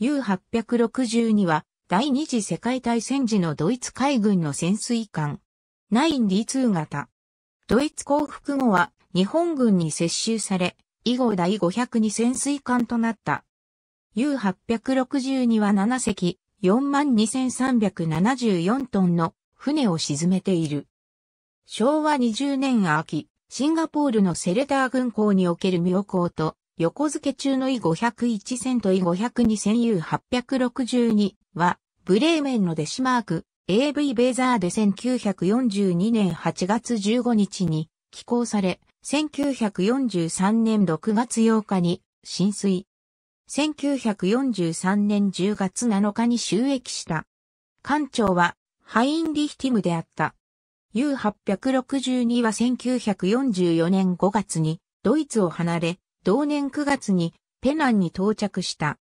U862 は第二次世界大戦時のドイツ海軍の潜水艦。9D2 型。ドイツ降伏後は日本軍に接収され、以後第502潜水艦となった。U862 は7隻、42,374トンの船を沈めている。昭和20年秋、シンガポールのセレター軍港における妙高と横付け中の E501 線と E502 線 U862 は、ブレーメンのデシマーク、AV ベーザーで1942年8月15日に寄港され、1943年6月8日に浸水。1943年10月7日に収益した。艦長はハインリヒティムであった。U862 は1944年5月にドイツを離れ、同年9月にペナンに到着した。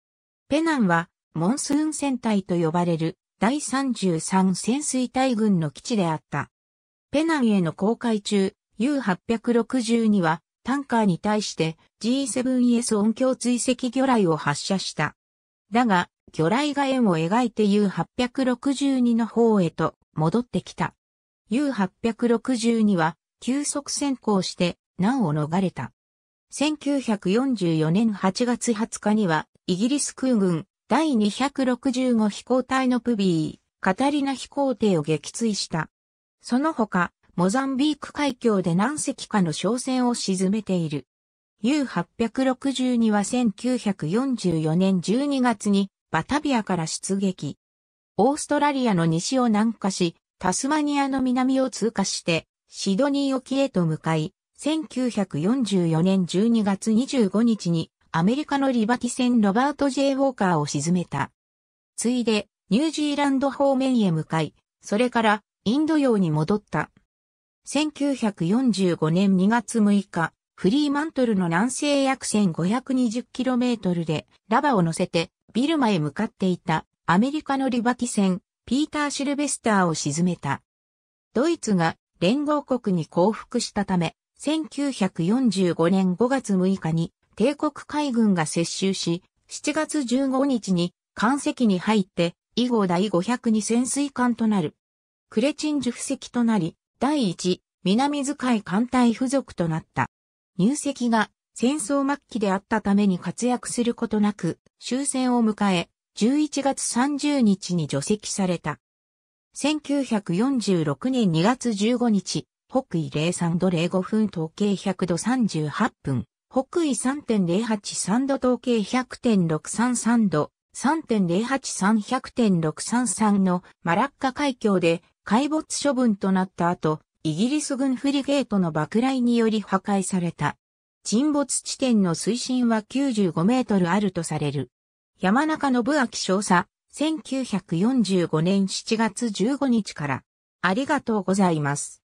ペナンはモンスーン戦隊と呼ばれる第33潜水隊軍の基地であった。ペナンへの航海中、U862 はタンカーに対して G7S 音響追跡魚雷を発射した。だが、魚雷が円を描いて U862 の方へと戻ってきた。U862 は急速先行して難を逃れた。1944年8月20日には、イギリス空軍第265飛行隊のプビー、カタリナ飛行艇を撃墜した。その他、モザンビーク海峡で何隻かの商船を沈めている。U862 は1944年12月にバタビアから出撃。オーストラリアの西を南下し、タスマニアの南を通過して、シドニー沖へと向かい、1944年12月25日にアメリカのリバティ船ロバート・ J・ ウォーカーを沈めた。ついで、ニュージーランド方面へ向かい、それからインド洋に戻った。1945年2月6日、フリーマントルの南西約 1520km でラバを乗せてビルマへ向かっていたアメリカのリバティ船ピーター・シルベスターを沈めた。ドイツが連合国に降伏したため1945年5月6日に帝国海軍が接収し、7月15日に艦籍に入って以後第502潜水艦となる。クレチンジュ布石となり、第一南使い艦隊付属となった。入籍が戦争末期であったために活躍することなく終戦を迎え、11月30日に除籍された。1946年2月15日、北緯03度05分統計100度38分、北緯3.083度統計100.633度、3.083100.633のマラッカ海峡で海没処分となった後、イギリス軍フリゲートの爆雷により破壊された。沈没地点の水深は95メートルあるとされる。山中信明少佐、1945年7月15日から。ありがとうございます。